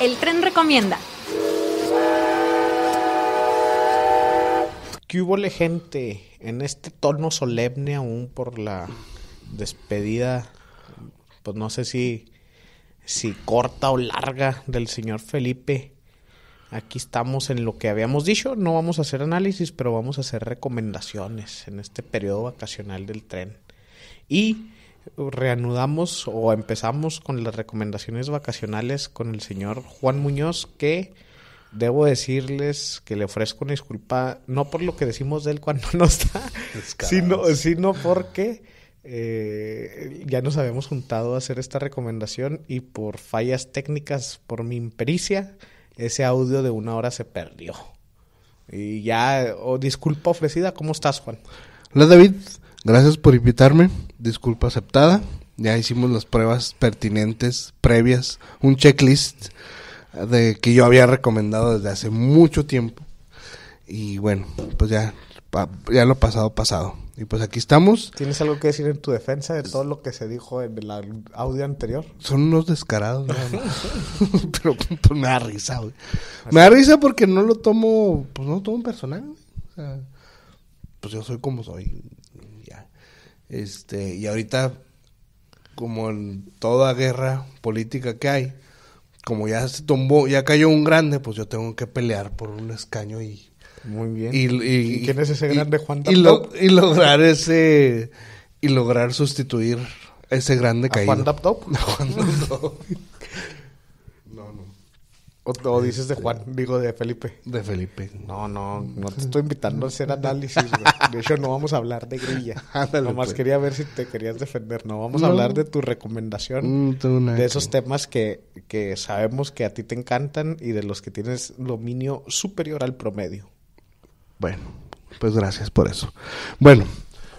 El tren recomienda. ¿Qué hubo gente en este tono solemne aún por la despedida? Pues no sé si, si corta o larga del señor Felipe. Aquí estamos en lo que habíamos dicho. No vamos a hacer análisis, pero vamos a hacer recomendaciones en este periodo vacacional del tren. Y reanudamos o empezamos con las recomendaciones vacacionales con el señor Juan Muñoz, que debo decirles que le ofrezco una disculpa, no por lo que decimos de él cuando no está, sino, sino porque eh, ya nos habíamos juntado a hacer esta recomendación y por fallas técnicas, por mi impericia, ese audio de una hora se perdió. Y ya, o oh, disculpa ofrecida, ¿cómo estás, Juan? Hola David, Gracias por invitarme. Disculpa aceptada. Ya hicimos las pruebas pertinentes, previas, un checklist de que yo había recomendado desde hace mucho tiempo. Y bueno, pues ya, ya lo pasado, pasado. Y pues aquí estamos. ¿Tienes algo que decir en tu defensa de todo lo que se dijo en el audio anterior? Son unos descarados, Pero pues, me da risa, Me da risa porque no lo tomo, pues no lo tomo personal. pues yo soy como soy. Este, y ahorita, como en toda guerra política que hay, como ya se tumbó, ya cayó un grande, pues yo tengo que pelear por un escaño y... Muy bien. ¿Y, y, quién es ese grande Juan y, y lograr ese... Y lograr sustituir ese grande caído. Juan Daptop? Juan o, dices de Juan, este, digo de Felipe. De Felipe. No, no, no te estoy invitando a hacer análisis, De hecho, no vamos a hablar de grilla. Nomás pues. quería ver si te querías defender. No, vamos a hablar de tu recomendación. Mm, de esos temas que, sabemos que a ti te encantan y de los que tienes dominio superior al promedio. Bueno, pues gracias por eso. Bueno,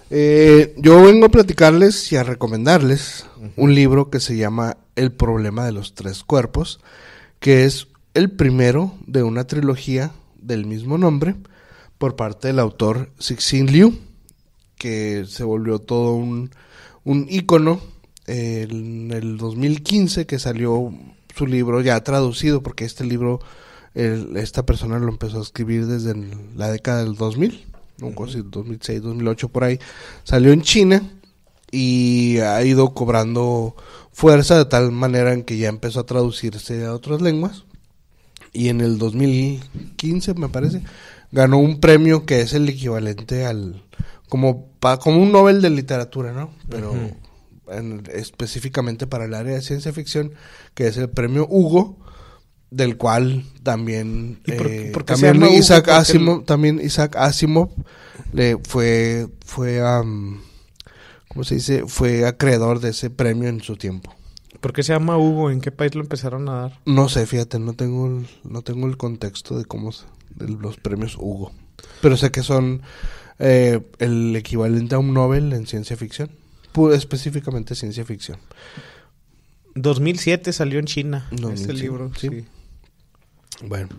eh, yo vengo a platicarles y a recomendarles un libro que se llama El problema de los tres cuerpos, que es el primero de una trilogía del mismo nombre por parte del autor Zixin Liu, que se volvió todo un, un ícono en el 2015 que salió su libro ya traducido, porque este libro esta persona lo empezó a escribir desde la década del 2000, 2006, 2008 por ahí, salió en China y ha ido cobrando fuerza de tal manera en que ya empezó a traducirse a otras lenguas. Y en el 2015, me parece, ganó un premio que es el equivalente al. como, como un Nobel de literatura, ¿no? Pero. específicamente para el área de ciencia ficción, que es el premio Hugo, del cual también por, eh, también, Isaac Asimov, también Isaac Asimov le fue fue ¿cómo se dice? fue acreedor de ese premio en su tiempo. ¿Por qué se llama Hugo? ¿En qué país lo empezaron a dar? No sé, fíjate, no tengo el, no tengo el contexto de cómo los premios Hugo. Pero sé que son eh, el equivalente a un Nobel en ciencia ficción. específicamente ciencia ficción. 2007 salió en China este libro. Bueno,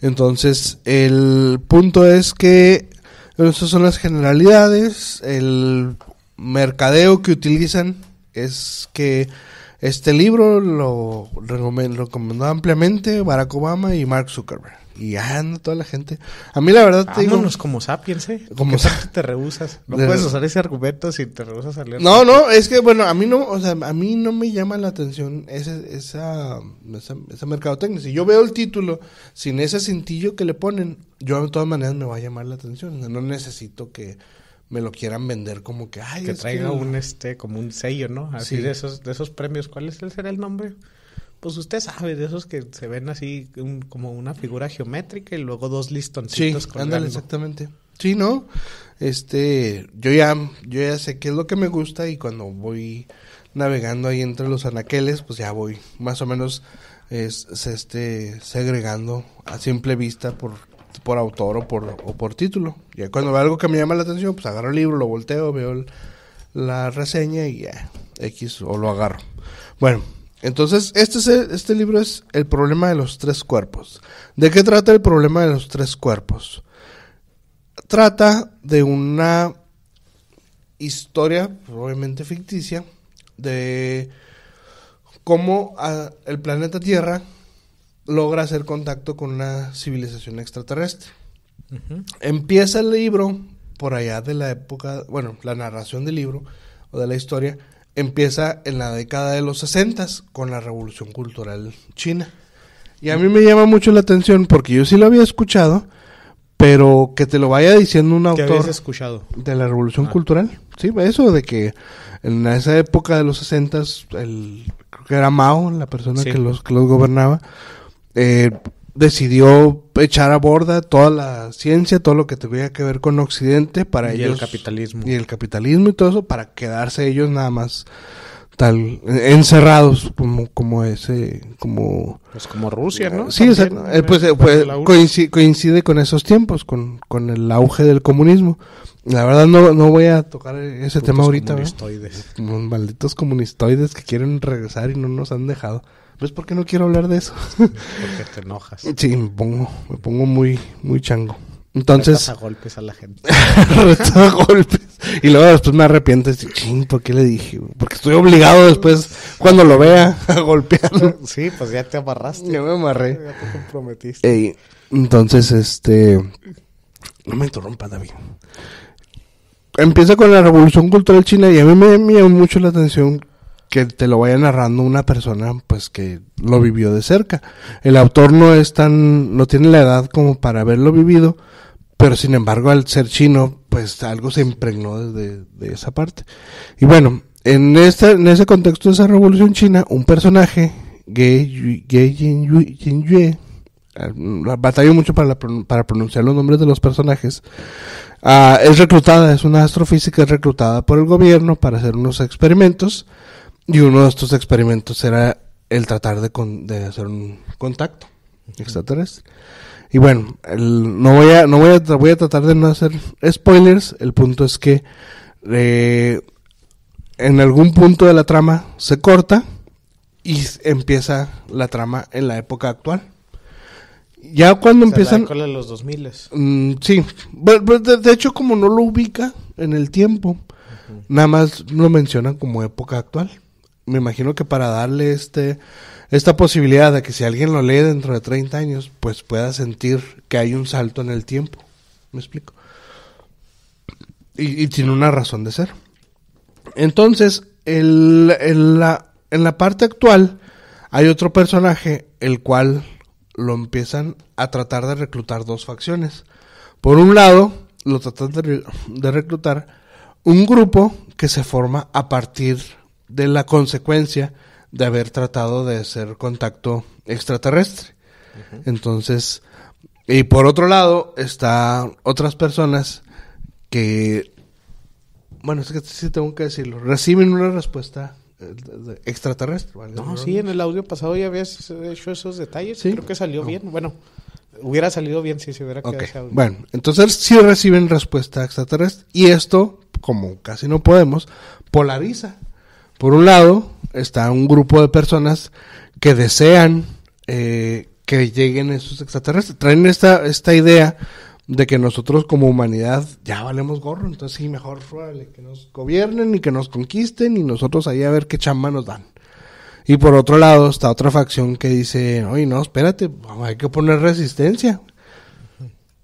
entonces el punto es que esas son las generalidades. El mercadeo que utilizan es que este libro lo recomendó ampliamente Barack Obama y Mark Zuckerberg. Y anda toda la gente. A mí la verdad te digo... como sapiens, ¿eh? Como sapiens te rehusas. No puedes usar ese argumento si te rehusas a leer. No, no, es que bueno, a mí no, o sea, a mí no me llama la atención ese, esa, esa, esa mercadotecnia. Si yo veo el título sin ese cintillo que le ponen, yo de todas maneras me va a llamar la atención. No necesito que me lo quieran vender como que ay que traiga un este como un sello no así de esos de esos premios cuál es el será el nombre pues usted sabe de esos que se ven así como una figura geométrica y luego dos listoncitos sí ándale exactamente sí no este yo ya yo ya sé qué es lo que me gusta y cuando voy navegando ahí entre los anaqueles pues ya voy más o menos se esté segregando a simple vista por por autor o por, o por título. y cuando veo algo que me llama la atención, pues agarro el libro, lo volteo, veo la reseña y ya, X, o lo agarro. Bueno, entonces este, este libro es El problema de los tres cuerpos. ¿De qué trata el problema de los tres cuerpos? Trata de una historia, probablemente ficticia, de cómo ah, el planeta Tierra logra hacer contacto con una civilización extraterrestre. Empieza el libro por allá de la época, bueno, la narración del libro o de la historia empieza en la década de los 60 con la revolución cultural china. Y a mí me llama mucho la atención porque yo sí lo había escuchado, pero que te lo vaya diciendo un autor escuchado? de la revolución ah. cultural. Sí, eso de que en esa época de los 60 el creo que era Mao la persona que los que los gobernaba eh, decidió echar a borda toda la ciencia, todo lo que tuviera que ver con Occidente para y ellos. el capitalismo. Y el capitalismo y todo eso para quedarse ellos nada más tal encerrados como como ese como pues como Rusia no sí eh, pues, eh, eh, pues coincide, con esos tiempos con, con el auge del comunismo la verdad no, voy a tocar ese tema ahorita comunistoides. malditos comunistoides que quieren regresar y no nos han dejado pues, por qué no quiero hablar de eso. porque te enojas. Sí, me pongo, me pongo muy, muy chango. Entonces. a golpes a la gente. retas a golpes. Y luego después me arrepiento y ¿por qué le dije? Porque estoy obligado después, cuando lo vea, a golpearlo. Sí, pues ya te amarraste. Ya me amarré. Ya te comprometiste. entonces, este. No me interrumpa, David. Empieza con la revolución cultural china y a mí me llamó mucho la atención que te lo vaya narrando una persona pues que lo vivió de cerca. El autor no es tan, no tiene la edad como para haberlo vivido, pero sin embargo al ser chino pues algo se impregnó desde de esa parte. Y bueno, en, este, en ese contexto de esa revolución china, un personaje, Gay, Yin Jinyue, ah, batalló mucho para, para pronunciar los nombres de los personajes. Ah, es reclutada, es una astrofísica, reclutada por el gobierno para hacer unos experimentos. Y uno de estos experimentos era el tratar de, con, de hacer un contacto extraterrestre. Y bueno, no voy a, no voy a, voy a tratar de no hacer spoilers. El punto es que eh, en algún punto de la trama se corta y empieza la trama en la época actual. Ya cuando empiezan... La los 2000. s mm, sí, pues, de, hecho como no lo ubica en el tiempo, nada más lo mencionan como época actual me imagino que para darle este esta posibilidad de que si alguien lo lee dentro de 30 años, pues pueda sentir que hay un salto en el tiempo. ¿Me explico? Y, tiene una razón de ser. Entonces, la, en la parte actual hay otro personaje el cual lo empiezan a tratar de reclutar dos facciones. Por un lado, lo tratan de, reclutar un grupo que se forma a partir de la consecuencia de haber tratado de hacer contacto extraterrestre. Entonces, y por otro lado, están otras personas que, bueno, es que sí tengo que decirlo, reciben una respuesta eh, extraterrestre. No, sí, en el audio pasado ya habías hecho esos detalles, creo que salió bien, bueno. Hubiera salido bien si se hubiera quedado Bueno, entonces sí reciben respuesta extraterrestre. Y esto, como casi no podemos, polariza por un lado, está un grupo de personas que desean eh, que lleguen esos extraterrestres. Traen esta, esta idea de que nosotros como humanidad ya valemos gorro, entonces sí, mejor que nos gobiernen y que nos conquisten y nosotros ahí a ver qué chamba nos dan. Y por otro lado está otra facción que dice, oye, no, espérate, hay que poner resistencia.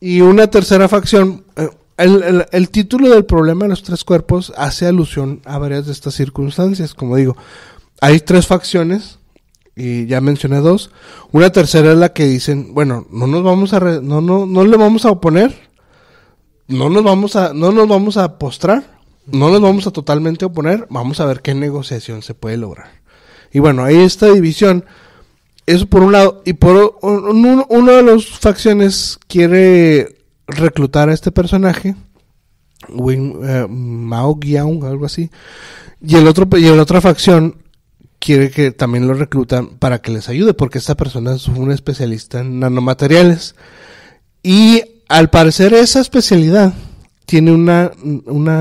Y una tercera facción, eh, el, título del problema de los tres cuerpos hace alusión a varias de estas circunstancias. Como digo, hay tres facciones, y ya mencioné dos. Una tercera es la que dicen, bueno, no nos vamos a, no, no, no le vamos a oponer, no nos vamos a, no nos vamos a postrar, no nos vamos a totalmente oponer, vamos a ver qué negociación se puede lograr. Y bueno, hay esta división, eso por un lado, y por uno, de las facciones quiere reclutar a este personaje, Wing, eh, Mao algo así, y el otro y la otra facción quiere que también lo reclutan para que les ayude, porque esta persona es un especialista en nanomateriales. Y al parecer esa especialidad tiene una,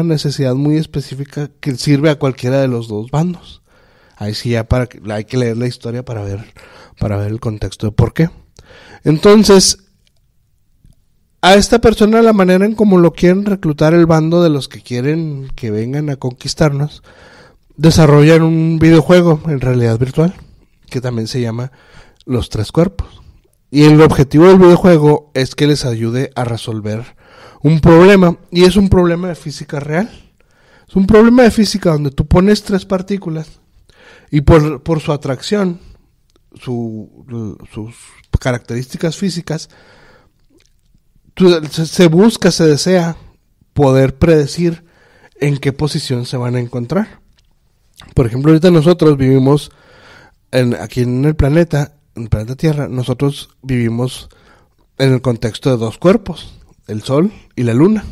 necesidad muy específica que sirve a cualquiera de los dos bandos. Ahí sí ya para, hay que leer la historia para ver, para ver el contexto de por qué. Entonces, a esta persona la manera en como lo quieren reclutar el bando de los que quieren que vengan a conquistarnos, desarrollan un videojuego en realidad virtual que también se llama Los Tres Cuerpos. Y el objetivo del videojuego es que les ayude a resolver un problema y es un problema de física real. Es un problema de física donde tú pones tres partículas y por, su atracción, sus características físicas, se busca, se desea poder predecir en qué posición se van a encontrar. Por ejemplo, ahorita nosotros vivimos en, aquí en el planeta, en el planeta Tierra, nosotros vivimos en el contexto de dos cuerpos, el Sol y la Luna.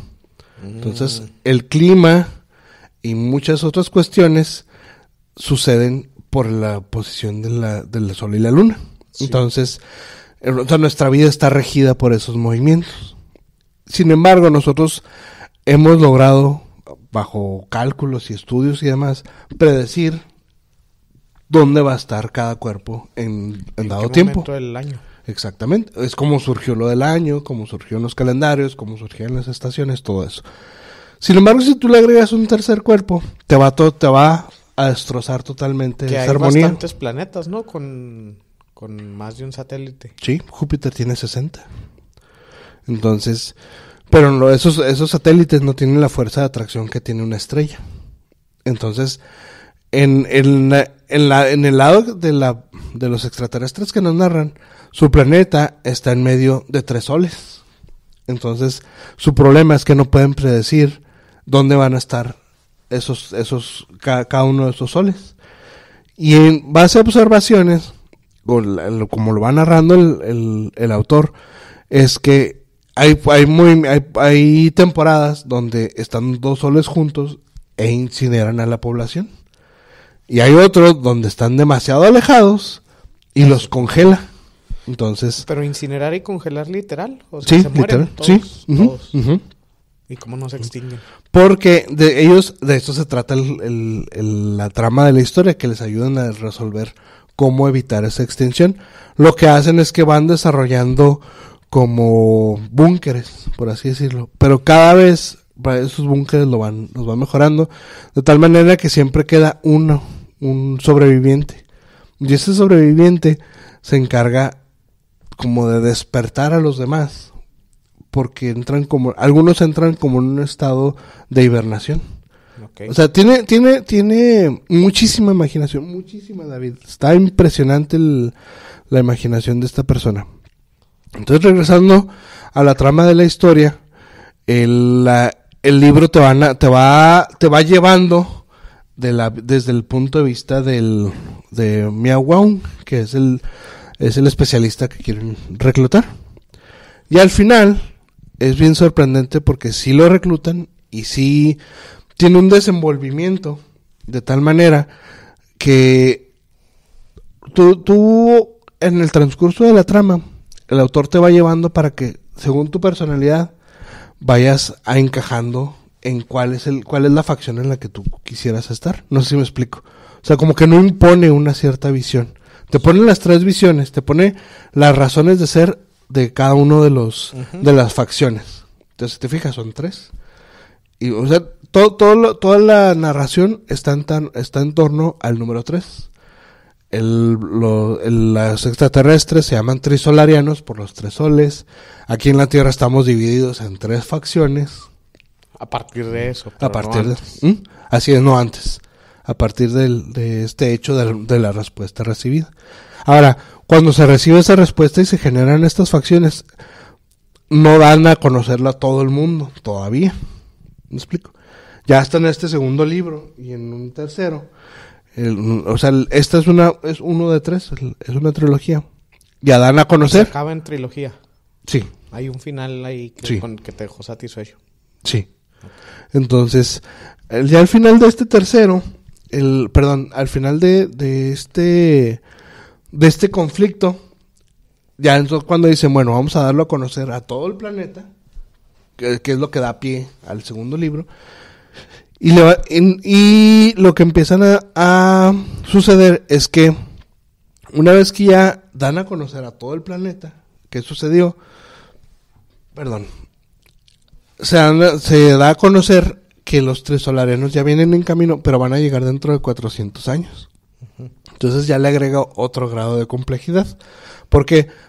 Entonces, mm. el clima y muchas otras cuestiones suceden por la posición de la, del Sol y la Luna. Entonces, eh, nuestra vida está regida por esos movimientos. Sin embargo, nosotros hemos logrado, bajo cálculos y estudios y demás, predecir dónde va a estar cada cuerpo en, ¿En dado tiempo. del año. Exactamente. Es como surgió lo del año, como surgió en los calendarios, como surgieron las estaciones, todo eso. Sin embargo, si tú le agregas un tercer cuerpo, te va, todo, te va a destrozar totalmente que hay bastantes planetas, ¿no? Con, con más de un satélite. Sí, Júpiter tiene 60. Entonces, pero no, esos, esos satélites no tienen la fuerza de atracción que tiene una estrella. Entonces, en, en, la, en el lado de, la, de los extraterrestres que nos narran, su planeta está en medio de tres soles. Entonces, su problema es que no pueden predecir dónde van a estar esos, esos, cada, uno de esos soles. Y en base a observaciones, como lo va narrando el, el autor, es que hay, hay, muy, hay, temporadas donde están dos soles juntos e incineran a la población. Y hay otros donde están demasiado alejados y los congela. Entonces. Pero incinerar y congelar literal. O sí, se mueren literal. sí. ¿Y cómo no se extinguen? Porque de ellos, de esto se trata la trama de la historia, que les ayudan a resolver cómo evitar esa extinción. Lo que hacen es que van desarrollando como búnkeres, por así decirlo. Pero cada vez para esos búnkeres lo van, los van mejorando, de tal manera que siempre queda uno, un sobreviviente. Y ese sobreviviente se encarga como de despertar a los demás, porque entran como, algunos entran como en un estado de hibernación. O sea, tiene, tiene, tiene muchísima imaginación, muchísima David. Está impresionante la imaginación de esta persona. Entonces, regresando a la trama de la historia, el, libro te, te, va, te va llevando desde el punto de vista del, de Miao Wang que es el, es el especialista que quieren reclutar. Y al final es bien sorprendente porque sí lo reclutan y sí tiene un desenvolvimiento de tal manera que tú, tú en el transcurso de la trama el autor te va llevando para que, según tu personalidad, vayas a encajando en cuál es el, cuál es la facción en la que tú quisieras estar. No sé si me explico. O sea, como que no impone una cierta visión. Te pone las tres visiones, te pone las razones de ser de cada uno de los, de las facciones. Entonces, te fijas, son tres. Y, o sea, todo, todo toda la narración tan, está en torno al número tres. El, los extraterrestres se llaman trisolarianos por los tres soles. Aquí en la Tierra estamos divididos en tres facciones. A partir de eso. A partir de. ¿Mm? Así es, no antes. A partir de este hecho de, la respuesta recibida. Ahora, cuando se recibe esa respuesta y se generan estas facciones, no dan a conocerla a todo el mundo todavía. ¿Me explico? Ya está en este segundo libro y en un tercero o sea, esta es una es uno de tres, es una trilogía. Ya dan a conocer. acaba en trilogía. Sí. Hay un final ahí que, con, que te dejó satisfecho. Sí. Entonces, ya al final de este tercero, el perdón, al final de, de este de este conflicto, ya entonces cuando dicen, bueno, vamos a darlo a conocer a todo el planeta, que, que es lo que da pie al segundo libro. Y, y lo que empiezan a, suceder es que una vez que ya dan a conocer a todo el planeta que sucedió, perdón, se, da a conocer que los tres solarianos ya vienen en camino, pero van a llegar dentro de 400 años. Entonces ya le agrega otro grado de complejidad. porque...